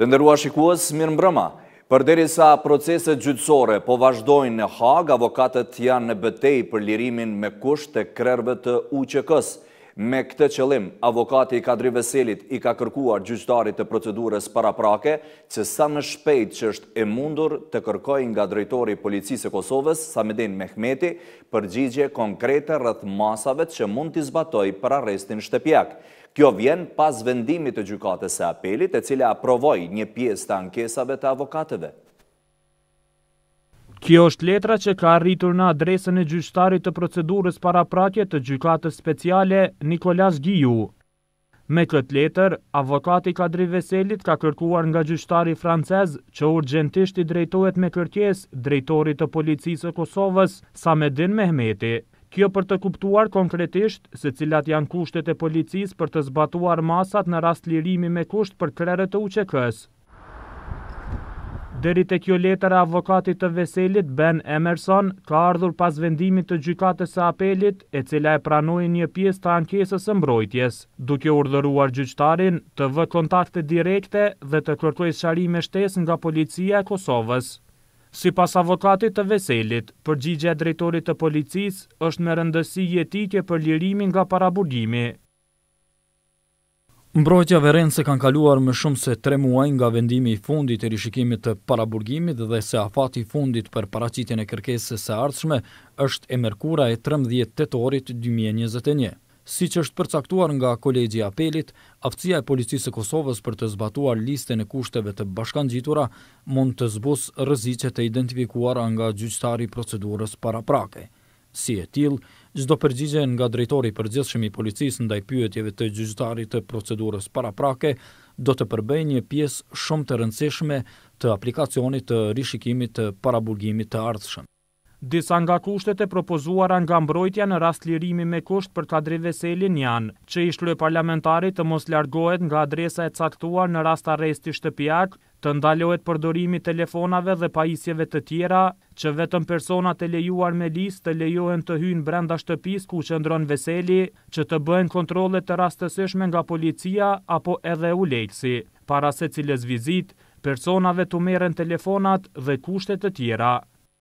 Të ndërrua shikuës, mirë mbrëma. Përderi sa proceset gjytsore po vazhdojnë në hag, avokatët janë në bëtej për lirimin me kusht të krerbet të uqekës. Me këtë qëllim, avokati i Kadri Veselit i ka kërkuar gjyqtarit të procedurës para prake, që sa më shpejt që është e mundur të kërkoj nga drejtori policisë e Kosovës, Samedin Mehmeti, për gjigje konkrete rrëth masave që mund t'i zbatoj për arrestin shtepjak. Kjo vjen pas vendimit të gjykatës e apelit e cilja aprovoj një pjesë të ankesave të avokateve. Kjo është letra që ka rritur në adresën e gjyqtarit të procedurës para pratje të gjykatës speciale Nikolas Giju. Me këtë letër, avokati Kadri Veselit ka kërkuar nga gjyqtari francez që urgentisht i drejtojt me kërkes drejtorit të policisë e Kosovës sa me din me hmeti. Kjo për të kuptuar konkretisht se cilat janë kushtet e policisë për të zbatuar masat në rast lirimi me kusht për krerët të uqekës. Dëri të kjo letër e avokatit të veselit, Ben Emerson, ka ardhur pas vendimit të gjykatës e apelit, e cila e pranoj një pjesë të ankesës e mbrojtjes, duke urdhëruar gjyqtarin të vë kontakte direkte dhe të kërkoj shari me shtes nga policia e Kosovës. Si pas avokatit të veselit, përgjigja drejtorit të policis është me rëndësi jetike për lirimin nga paraburgimi. Mbrojtja se kanë kaluar më shumë se tre muaj nga vendimi i fundit e rishikimit të paraburgimit dhe se afati fundit për paracitin e kërkesës e ardshme është e Merkura e 13 tetorit 2021. Si që është përcaktuar nga kolegji apelit, aftësia e policisë e Kosovës për të zbatuar liste në kushteve të bashkan gjitura mund të zbus rëzicet e identifikuar nga gjyqtari procedurës para prake. Si e til, gjdo përgjigje nga drejtori përgjithshemi policis ndaj pyetjeve të gjyqtarit të procedurës paraprake, do të përbëj një piesë shumë të rëndësishme të aplikacionit të rishikimit të paraburgimit të ardhshëm. Disa nga kushtet e propozuara nga mbrojtja në rast lirimi me kusht për kadri veselin janë, që ishlu e parlamentarit të mos largohet nga adresa e caktuar në rast arresti shtëpjak, të ndalohet përdorimi telefonave dhe pajisjeve të tjera, që vetëm personat e lejuar me listë të lejohen të hynë brenda shtëpis ku që ndronë veseli, që të bëhen kontrolet të rastësishme nga policia apo edhe u lejtësi, para se cilës vizit, personave të meren telefonat dhe kushtet të tjera.